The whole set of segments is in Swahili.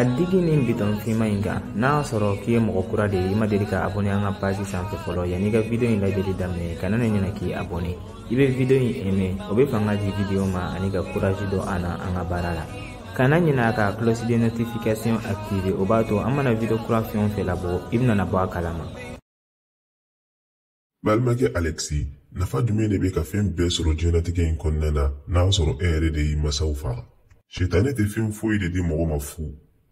a digi ni bitɔn finma ɲi kan n'a sɔrɔ k'i ye mɔgɔ kura de ye i ma deli ka abone an ka pasi sanfɛ fɔlɔ yan'i ka video ɲi lajɛli daminɛ kana ne ɲɛna k'i abone i be video ɲi eme o be fanga di video ma ani ka kuraji dɔ an na an ka baara la kana ɲina ka cloche de notification active o b'a to an mana video kura fɛn fɛ labɔ i benana bɔ a kalama balimakɛ alɛksi nafa jumɛn de be ka fɛɛn bɛɛ sɔrɔ jɛnatigɛ ɲi kɔnɔna na n'a sɔrɔ e yɛrɛ de y'i masaw faga setanɛ tɛ fɛn foyi de di mɔgɔ ma fu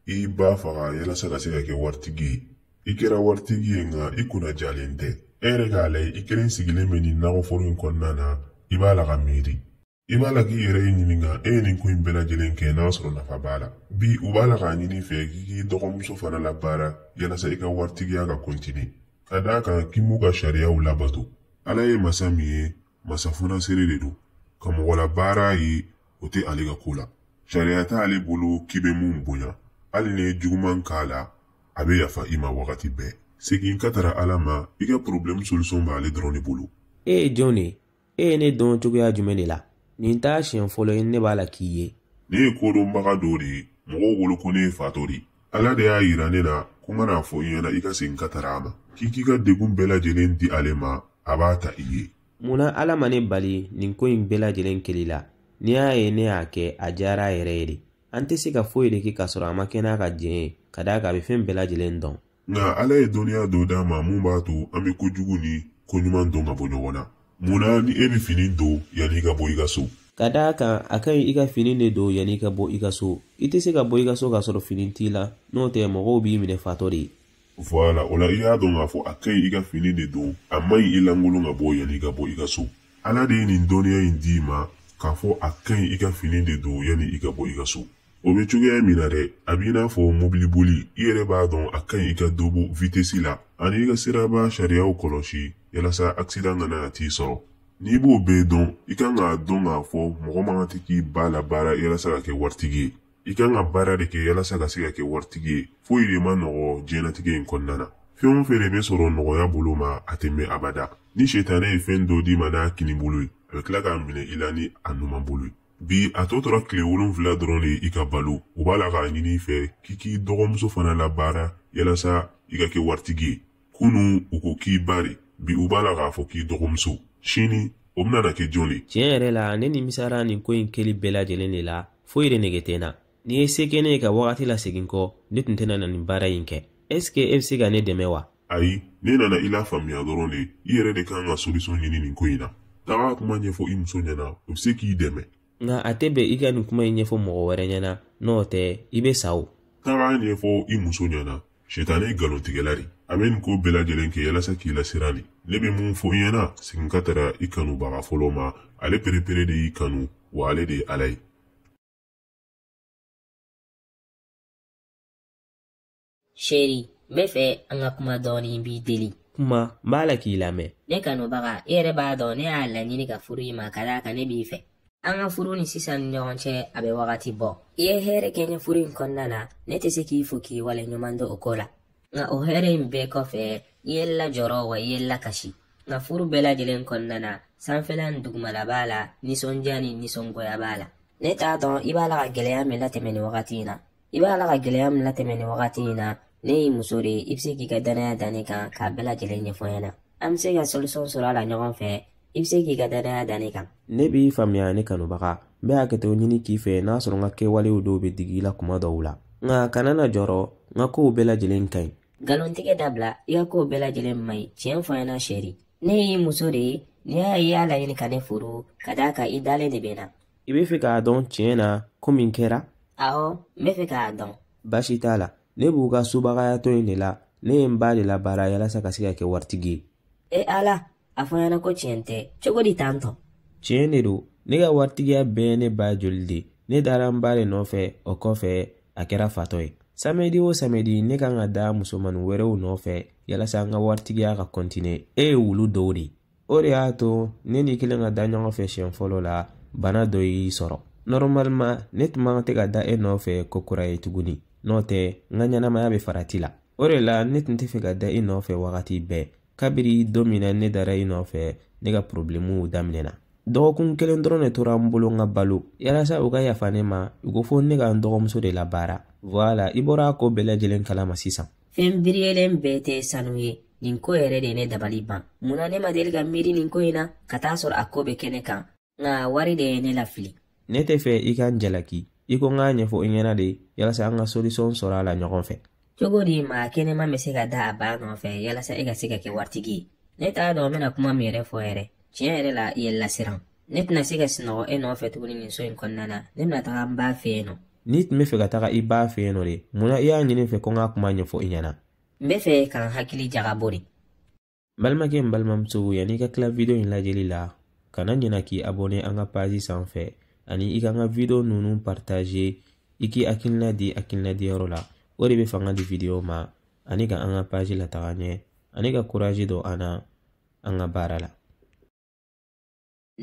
i ba faga yalasa ka se ka kɛ waritigi ye i kɛra waritigi ye nka i kunna jalen tɛ e yɛrɛ k'a layɛ i kelen sigilen bɛ nin nakɔforo in kɔnɔna na i b'a la ka miiri i b'a la k'i yɛrɛ ye ɲininga e ye nin ko in bɛɛ kɛ n'a sɔrɔ nafa b'a la bi u b'a la k'a ɲini fɛ k'i k'i dɔgɔmuso fana labaara yalasa i ka waritigiya ka kɔntine ka daa kan k'i m'u ka sariyaw labato ala ye masa min ye masa funasere de don ka mɔgɔla baara ye o tɛ ale ka koo la sariya t'ale bolo k'i bɛ mun bonya hali ni ye juguman k'a la a bɛ yafa i ma wagati bɛɛ segin ka tara ala ma i ka porobilɛmu solisɔn b'ale dɔrɔn de bolo e ye jɔn de e ye ne dɔn cogoya jumɛn de la nin t'a siɲɛ fɔlɔ ye ne b'a la k'i ye ne ye kodɔnbaga dɔ de ye mɔgɔw wolo ko ne ye fatɔ de ala de y'a yira ne na ko n fɔ i ɲɛna i ka segin ka tara a ma k'i k'i ka degun bɛɛ lajɛlen di ale ma a b'a ta i ye munna ala ma ne bali nin ko in bɛɛ lajɛlen kelen la n'i y'a ye ne y'a kɛ a diyara yɛrɛ ye de an tɛ se ka foyi de kɛ k'a sɔrɔ a ma kɛ n'a ka diɲɛ ye ka d'a kan a bɛ fɛn bɛɛ lajɛlen dɔn nka ala ye dɔnniya dɔ d'an ma mun b'a to an bɛ kojugu ni koɲuman dɔn ka bɔ ɲɔgɔn na munna ni e bɛ fini don yan'i ka bɔ i ka so ka d'a kan a ka ɲi i ka fini de don yan'i ka bɔ i ka so i tɛ se ka bɔ i ka so k'a sɔrɔ fini t'i la n'o tɛ mɔgɔw b'i minɛ fatɔ de voilà o la i y'a dɔn k'a fɔ a ka ɲi i ka fini de don a man ɲi i lankolon ka bɔ yan'i ka bɔ i ka so ala de ye nin dɔnniya in d'i ma k'a fɔ a ka ɲi i ka fini de don yanni i ka bɔ i ka so o be cogoya min na dɛ a b'i n'a fɔ mobiliboli i yɛrɛ b'a dɔn a ka ɲi i ka dɔ bɔ vitesi la ani i ka siraba sariyaw kɔlɔsi yalasa akisidan kana na t'i sɔrɔ n'i b'o bɛɛ dɔn i kan k'a dɔn k'a fɔ mɔgɔ man ka tɛ k'i ba la baara yalasa ka kɛ waritigi ye i kan ka baara de kɛ yalasa ka se ka kɛ waritigi ye foyi de ma nɔgɔ diɲɛnatigɛ in kɔnɔna na fɛn o fɛn de bɛ sɔrɔ nɔgɔya bolo ma a tɛ mɛn abada ni sitanɛ ye fɛn dɔ d'i ma n'a kini ye a bɛ tila k'a minɛ i la ni a numan ye bi a tɔ tora kile wolonfila dɔrɔn le i ka balo u b'a la k'a ɲini fɛ k'i k'i dɔgɔmuso fana labaara yalasa i ka kɛ waritigi ye kunu u ko k'i bari bi u b'a la k'a fɔ k'i dɔgɔmuso sini o benana kɛ jɔn le tiɲɛ yɛrɛ la ne nimisara nin ko in keli bɛɛ lajɛlen de la foyi de nege na n'i ye se kɛ ne ye ka wagati lasegin kɔ ne tun tɛna na nin baara ɲi kɛ ɛske e be se ka ne dɛmɛ wa ayi ne nana i la faamuya dɔrɔn de i yɛrɛ de kan ka solisɔn ɲini nin ko ɲi na taga kuma ɲɛfɔ i muso ɲɛna o be se k'i dɛmɛ nka a tɛ bɛn i ka nin kuma in ɲɛfɔ mɔgɔ wɛrɛ ɲɛna n'o tɛ i be sa o. k'a b'a ɲɛfɔ i muso ɲɛna sitanɛ nkalontigɛla de a bɛ nin ko bɛɛ lajɛlen kɛ yalasa k'i lasiran de ne bɛ mun fɔ i ɲɛna segin ka taga i kanubaga fɔlɔ ma ale perepere de y'i kanu wa ale de ye ala ye. seri n bɛ fɛ an ka kuma dɔɔnin b'i deli. kuma n b'a la k'i lamɛn. ne kanubaga e yɛrɛ b'a dɔn ne y'a laɲini ka furu i ma ka d'a kan ne b'i fɛ. an ka furu ni sisan ni ɲɔgɔn cɛ a bɛ wagati bɔ i ye hɛrɛ kɛ ɲɛ furu in kɔnɔna la ne tɛ se k'i fo k'i wale ɲuman do o ko la nka o hɛrɛ in bɛɛ kɔfɛ i ye lajɔrɔ wa i ye lakasi nka furu bɛɛ lajɛlen kɔnɔna na sanfɛla ni dugumala b'a la nisɔndiya ni nisɔngoya b'a la ne t'a dɔn i b'a la ka gɛlɛya min latɛmɛ nin wagati in na i b'a la ka gɛlɛya min latɛmɛ nin wagati in na ne y'i muso de ye i be se k'i ka danaya dan ne kan k'a bɛɛ lajɛlen ɲɛfɔ ɲɛna an be se ka solisɔn sɔrɔ a la ɲɔgɔn fɛ i be se k'i ka dadaya da ne kan ne b'i faamuya ne kanubaga n be hakɛtɛw ɲini k'i fɛ n'a sɔrɔ n ka kɛwalew dɔw be digi i la kuma dɔw la nka kana na jɔrɔ n ka kow bɛɛ lajɛlen ka ɲi galontigɛ dabila i ka kow bɛɛ lajɛlen man ɲi tiɲɛ fɔ ɲɛna sɛri ne y'i muso de ye n'i y'a ye i y'a laɲini ka ne furu ka daa kan i dalen de bɛ na i be fɛ k'a dɔn tiɲɛ na ko min kɛra awɔ n be fɛ k'a dɔn baasi t'a la ne b'u ka subagayatɔ in de la ne ye n ba de labaara yalasa ka se ka kɛ waritigi ye e ala a fɔ ɲɛna ko tiɲɛ tɛ cogo di tan tɔ tiɲɛ de don ne ka waritigiya bɛɛ ne ba joli de ne dara n ba de nɔfɛ o kɔfɛ a kɛra fatɔ ye samɛdi o samɛdi ne kan ka da musomanin wɛrɛw nɔfɛ yalasa n ka waritigiya ka kɔntine e ye wulu dɔw de o de y'a to ne ni kelen ka da ɲɔgɔn fɛ siɲɛ fɔlɔ la bana dɔ y'i sɔrɔ nɔrɔmalima ne tun man tɛ ka da e nɔfɛ kokura ye tuguni n'o tɛ n ka ɲɛnamaya bɛ farati la o de la ne tun tɛ fɛ ka da i e nɔfɛ wagati bɛɛ kabiri don min ne dara i nɔfɛ ne ka porobilɛmuw daminɛna dɔgɔkun kelen dɔrɔn ne tora n bolo n ka balo yalasa u ka yafa ne ma u ko fo ne ka n dɔgɔmuso de labaara voila i bɔra a ko bɛɛ lajɛlen kala sisan fɛn biriyɛlen bɛɛ tɛ sanu ye nin ko yɛrɛ de ne dabali ban munna ne ma deli ka miiri nin ko in na ka taa sɔrɔ a ko bɛ kɛnɛ kan nka wari de ye ne lafili ne tɛ fɛ i ka n jalaki i ko n k'a ɲɛfɔ i ɲɛna de yalasa an ka solisɔn sɔrɔ a la ɲɔgɔn fɛ cogo di maa kɛnɛma bɛ se ka da a baa nɔfɛ yalasa e ka se ka kɛ waritigi ne t'a dɔn n kuma min yɛrɛ fɔ yɛrɛ tiɲɛ yɛrɛ la i ye lasiran ne tɛna se ka sinɔgɔ e nɔfɛ tuguni nin so in kɔnɔna na ne bɛna taga n b'a fɛ yen n'i tun be fɛ ka taga i b'a fɛ yen de munna i y'a ɲini fɛ ko n ka kuma ɲɛfɔ i ɲɛna n be fɛ ka hakili jagabo de balimakɛ n balimamuso yan'i ka kila video in lajɛli la kana ɲina k'i abone an ka pazi sanfɛ ani i ka n ka video nunu partaze i k'i hakilina di hakilinadiyɔrɔ la o de bɛ fanga di video ma ani ka an ka paji lataga ɲɛ ani ka kuraji dɔ an na an ka baara la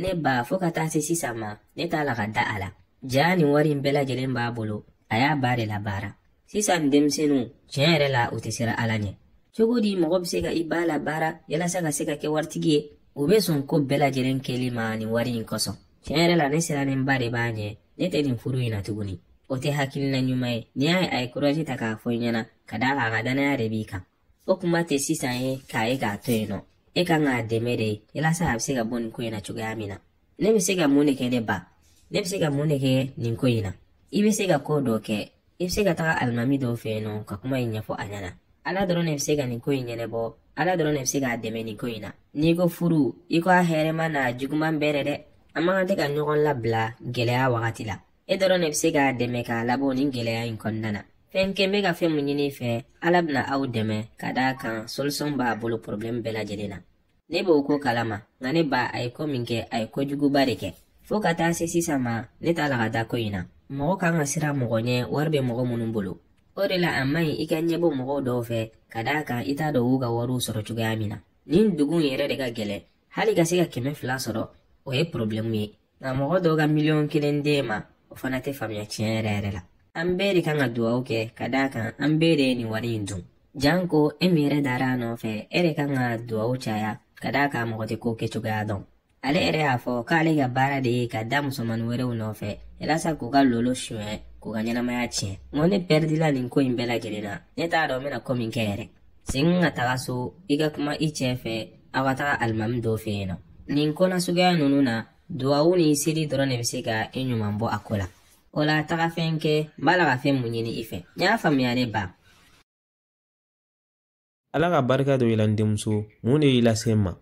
ne ba fɔɔ ka taa se sisan ma ne t'a la ka da a la jaa nin wari in bɛɛ lajɛlen b'a bolo a y'a baa de labaara sisan nin denmisɛnu tiɲɛ yɛrɛ la o tɛ sira ala ɲɛ cogo di mɔgɔ be se ka i b'a labaara yalasa ka se ka kɛ waritigi ye o be sɔn ko bɛɛ lajɛlen kɛli ma nin wari ɲi kosɔn tiɲɛ yɛrɛ la ne sira nin ba de b'a ɲɛ ne tɛ nin furu ɲi na tuguni o tɛ hakilina ɲuman ye ni y'a ye a ye kuraji ta k'a fɔ i ɲɛna ka da a ka danaya de b'i kan o kuma tɛ sisan ye k'a ye e k'a to yen nɔ e kan k'a dɛmɛ de yalasa a bɛ se ka bɔ nin ko in na cogoya min na ne bɛ se ka mun de kɛ ne ba ne bɛ se ka mun de kɛ nin ko in na i bɛ se ka ko dɔ kɛ i bɛ se ka taga alimami dɔw fɛ yen nɔ ka kuma in ɲɛfɔ a ɲɛna ala dɔrɔn de bɛ se ka nin ko in ɲɛnɛbɔ ala dɔrɔn de bɛ se k'a dɛmɛ nin ko in na n'i ko furu i ko a hɛrɛma n'a juguman bɛɛ dɛ an man kan tɛ ka ɲɔgɔn labila gɛlɛya wagati la e dɔrɔn ne be se k'a dɛmɛ k'a labɔ nin gwɛlɛya ɲi kɔnɔna na fɛn kɛ n be ka fɛn mu ɲini fɛ ala bena aw dɛmɛ ka daa kan solisɔn b'a bolo pɔrɔbilɛmu bɛɛ lajɛlen na ne b'o ko kalama nka ne b'a a ye ko min kɛ a ye kojuguba de kɛ fɔɔ ka taa se sisan ma ne t'a la ka taa ko ɲi na mɔgɔ kan ka sira mɔgɔ ɲɛ wari be mɔgɔ minnu bolo o de la a man ɲi i ka ɲɛbɔ mɔgɔw dɔw fɛ ka daa kan i t'a dɔ u ka wariw sɔrɔ cogoya min na nin dugun yɛrɛ de ka gwɛlɛ hali ka se ka kɛmɛ fila sɔrɔ o ye porobilɛmu ye nka mɔgɔ dɔw ka miliyɔn kelen den ma o fana tɛ faamuya tiɲɛ yɛrɛ yɛrɛ la an bɛɛ de kan ka duwawu kɛ ka daa kan an bɛɛ de ye nin wari in dun jan ko e min yɛrɛ dara a nɔfɛ e de kan ka duwawu caya ka daa kan mɔgɔ tɛ ko kɛcogoya dɔn ale yɛrɛ y'a fɔ k'ale ka baara de ye ka da musomani wɛrɛw nɔfɛ yalasa k'u ka lolo suɲɛ k'u ka ɲɛnamaya tiɲɛ n ne pɛridila nin ko in bɛɛ lajɛlen na ne t'a dɔn n bɛna kɛ yɛrɛ segin ka taga so i ka kuma i cɛ fɛ aw ka taga alimami dɔw fɛ yen nɔ nin kɔnasuguya ninnu na duwawu ni seli dɔrɔn ne be se ka i e ɲuman bɔ a ko la o la taga fɛn kɛ n b'a la ka fɛn mun ɲini i fɛ n y'a faamuya ne ba ala ka barika don i la n denmuso mun de y'i lase n ma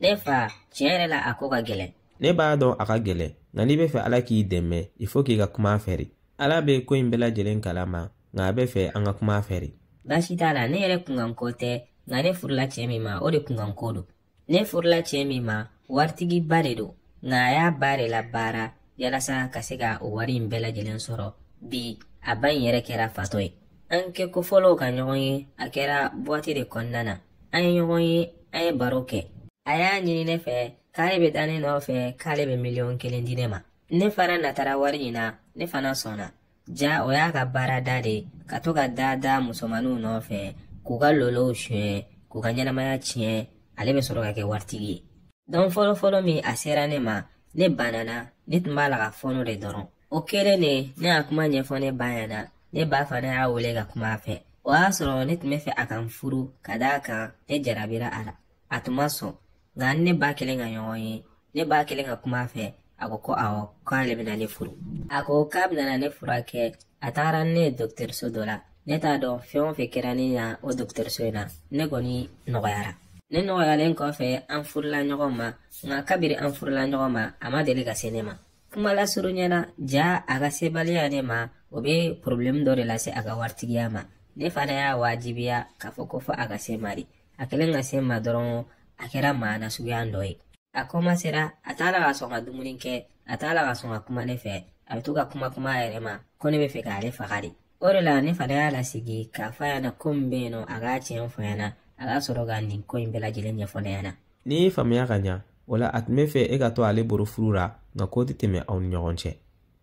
ne fa tiɲɛ yɛrɛ la a ko ka gɛlɛn ne b'a dɔn a ka gɛlɛn nka n'i bɛ fɛ ala k'i dɛmɛ i faut k'i ka kuma fɛ de ala bɛ ko in bɛɛ lajɛlen kalama nka a bɛ fɛ an ka kuma fɛ de baasi t'a la ne yɛrɛ kunkanko tɛ nka ne furula cɛɛ min ma o de kunkanko don ne furula cɛɛ min ma waritigiba de don nka a y'a ba la baara yalasa ka se ka o wari in bɛɛ lajɛlen sɔrɔ bi a ba in yɛrɛ kɛra fatɔ ye an kɛ kofɔlɔw ka ɲɔgɔn ye a kɛra buwati de kɔnɔna na an ye ɲɔgɔn ye an ye baro kɛ a y'a ɲini ne fɛ k'ale bɛ da ne nɔfɛ k'ale bɛ miliyɔn kelen di ne ma ne fana natara wari in na ne fana sɔnna ja o y'a ka baara da de ka to ka da da musomaninw nɔfɛ k'u ka lolow suɲɛ k'u ka ɲɛnamaya tiɲɛ ale bɛ sɔrɔ ka kɛ waritigi ye Don fɔlɔfɔlɔ min a sera ne ma ne banana ne tun b'a la ka fɔɔnɔ de dɔrɔn o kɛlen de ne y'a kuma ɲɛfɔ ne ba ɲɛna ne ba fana y'a wele ka kuma a fɛ o y'a sɔrɔ ne tun bɛ fɛ a kan furu ka d'a kan ne jarabira a la a tun ma sɔn nka ne ba kelen ka ɲɔgɔn ye ne ba kelen ka kuma a fɛ a ko ko awɔ k'ale bɛna ne furu a ko k'a bɛna ne furakɛ a tagara ne ye dɔgɔtɔrɔso dɔ la ne t'a dɔn fɛn o fɛn kɛra ne na o dɔgɔtɔrɔso in na ne kɔni nɔgɔyara ne nɔgɔyalen kɔfɛ an furula ɲɔgɔn ma nka kabiri an furula ɲɔgɔn ma a ma deli ka se ne ma kuma lasurunyana ja a ka sebaliya ne ma o be porobilɛmu dɔ de lase a ka waritigiya ma ne fana y'a waajibiya k'a fɔ ko fɔ a ka se ma de a kelen ka se ma dɔrɔn a kɛra maana dɔ ye a komasera a t'a la ka sɔn ka dumuni kɛ a t'a la ka sɔn ka kuma ne fɛ a be to ka kuma kuma yɛrɛ ma ko ne be fɛ k'ale faga de o de la ne fana y'a lasigi k'a fa yana ko min be yen nɔ a k'a tiɲɛ fɔ yana a ka sɔrɔ ka nin ko in bɛɛ lajɛlen ɲɛfɔ ne ɲɛna n'i y'i faamuya ka ɲa o la a tun be fɛ e ka to ale boro furu ra nka k'o tɛ tɛmɛ aw ni ɲɔgɔn cɛ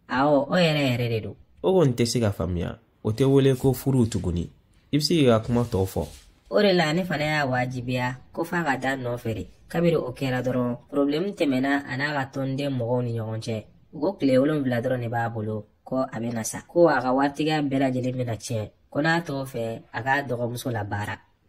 awɔ o yɛrɛ yɛrɛ de do o kɔni tɛ se ka faamuya o tɛ wele ko furu tuguni i be se k'i ka kuma tɔw fɔ o de la ne fana y'a waajibiya ko faa ka taa nɔfɛ de kabiri o kɛra dɔrɔn porobilɛmu tɛmɛna a n'a ka tɔnden mɔgɔw ni ɲɔgɔn cɛ u ko tile wolonfila dɔrɔn ne b'a bolo ko a bena sa ko a ka waritigiya bɛɛ lajɛlen bena tiɲɛ ko n'a t'o fɛ a k'a dɔgɔmuso la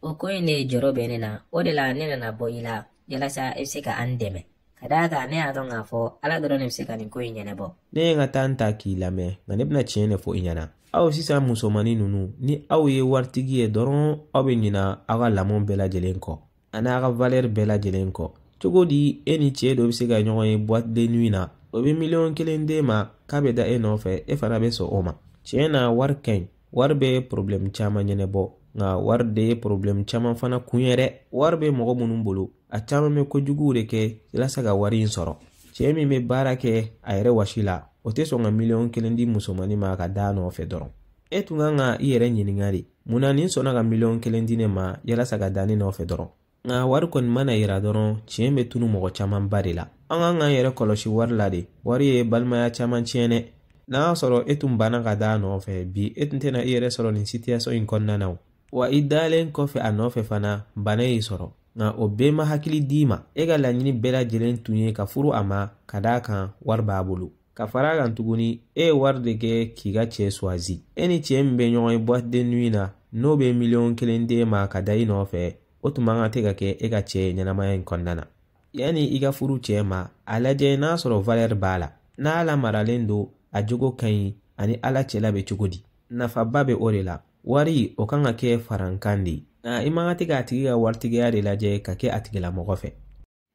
Ou kwenye jerobe nena, ou de la nene na bo yina, jela sa efse ka andeme. Kada ata ane ato nga fo, ala do don efse ka nin kwenye nene bo. Nene nga tan takilame, manep na chenye fo inyana. A ou si sa mousoma ni nunu, ni a ouye wartigi e doron oube nina aga laman bela jelenko. Ana aga valer bela jelenko. Togo di, eni chenye do efse ka yonwenye buat denwina. Obe milyon kilende ma, kabe da eno fe, efana beso oma. Chenye na warken, warbe problem chanman nene bo. nka wari de ye porobilɛmu caman fana kun yɛ dɛ wari bɛ mɔgɔ minnu bolo a caman bɛ kojuguw de kɛ yalasa ka wari in sɔrɔ cɛɛ min bɛ baara kɛ a yɛrɛ wasi la o tɛ sɔn ka miliyɔn kelen di musomanin ma ka daa nɔfɛ dɔrɔn e tun kan ka i yɛrɛ ɲininga de mun na nin sɔnna ka miliyɔn kelen di ne ma yalasa ka daa ne nɔfɛ dɔrɔn nka wari kɔni mana yira dɔrɔn tiɲɛ bɛ tunu mɔgɔ camanba de la an k'an k'an yɛrɛ kɔlɔsi wari la de wari ye balimaya caman tiɲɛ n'a y'a sɔrɔ e tun banna ka daa nɔfɛ bi e tun tɛna i yɛrɛ sɔrɔ nin sitiyasɔn in kɔnɔna wa i dalen kɔfɛ a nɔfɛ fana bana y'i sɔrɔ nka o bɛɛ ma hakili d'i ma e ka laɲini bɛɛ lajɛlen tun ye ka furu a ma ka daa kan wari b'a bolo ka fara kan tuguni e ye wari de kɛ k'i ka cɛ suwazi e ni cɛɛ min bɛ ɲɔgɔn ye bɔte nui na n'o be miliyɔn kelen d'e ma ka da i nɔfɛ o tun man kan tɛ ka kɛ e ka cɛ ɲɛnamaya in kɔnna na yanni i ka furu cɛɛ ma a lajɛ n'a sɔrɔ valɛri b'a la n'a lamaralen do a jogo ka ɲi ani ala cɛla be cogo di nafaba bɛ o de la wari o kan ka kɛ farankan de na i man ka tɛ k'a tigi ka waritigiya de lajɛ ka kɛ a tigilamɔgɔ fɛ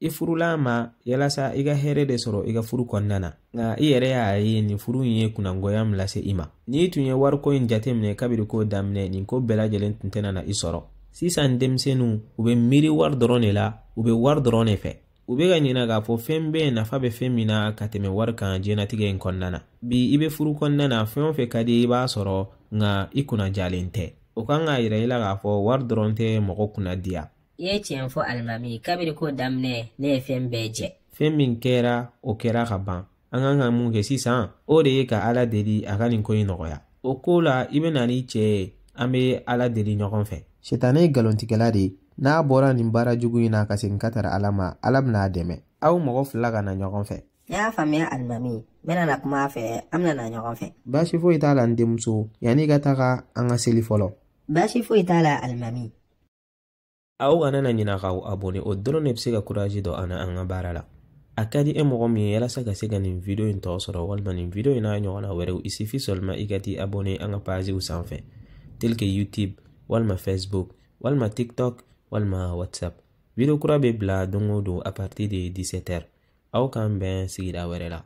i furula ma yalasa i ka hɛrɛ de sɔrɔ i ka furu kɔnɔna na nka i yɛrɛ y'a ye nin furu in ye kunnangoya min lase i ma n'i tun ye wariko in minɛ kabiri ko daminɛ nin ko bɛɛ lajɛlen tun tɛna na i sɔrɔ sisan denmisɛnninw u be miiri wari dɔrɔn de la u be wari dɔrɔn ne fɛ u be ka ɲina k'a fɔ fɛn bɛɛ nafa bɛ fɛn min na ka tɛmɛ wari kan diɲɛnatigɛ in kɔnɔna na bi i be furu kɔnɔna na fɛn o fɛn ka di i b'a sɔrɔ nka i kunnajalen tɛ o kan k'a yira i la k'a fɔ wari dɔrɔn tɛ mɔgɔ kunna diya i ye tiɲɛ fɔ alimami kabiri ko daminɛ ne ye fɛn bɛɛ jɛ fɛn min kɛra o kɛra ka ban an kan ka mun kɛ sisan o de ye ka ala deli a ka nin ko yi nɔgɔya o koo la i be na ni cɛɛ an be ala deli ɲɔgɔn fɛ sitanɛ ye galontigɛla de n'a bɔra nin baara jugu in na ka segin ka tara ala ma ala ben'a dɛmɛ aw mɔgɔ fila ka na ɲɔgɔn fɛ ni y'a faamuya alimami n benana kuma fɛ an benana ɲɔgɔn fɛ baasi foyi t'a la n denmuso yan'i ka taga an ka seli fɔlɔ baasi foyi t'a la alimami aw kana na ɲina k'aw abone o dɔrɔn ne be se ka kuraji dɔ ana an ka baara la a ka di e mɔgɔ min ye yalasa ka se ka nin video in tɔɔ sɔrɔ walima nin video in n'a ɲɔgɔnna wɛrɛw i sifi sɔlima i ka ti abone an ka paziw sanfɛ tel ke youtube walima facebook walima tiktok walima whatsapp video kura be bila don o don a partir de 17h aw k'an bɛn sigida wɛrɛ la